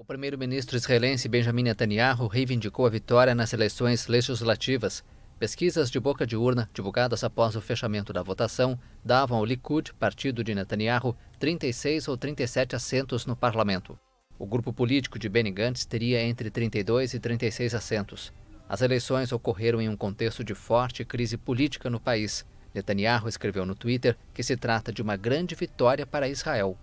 O primeiro-ministro israelense Benjamin Netanyahu reivindicou a vitória nas eleições legislativas. Pesquisas de boca de urna, divulgadas após o fechamento da votação, davam ao Likud, partido de Netanyahu, 36 ou 37 assentos no parlamento. O grupo político de Benny Gantz teria entre 32 e 36 assentos. As eleições ocorreram em um contexto de forte crise política no país. Netanyahu escreveu no Twitter que se trata de uma grande vitória para Israel.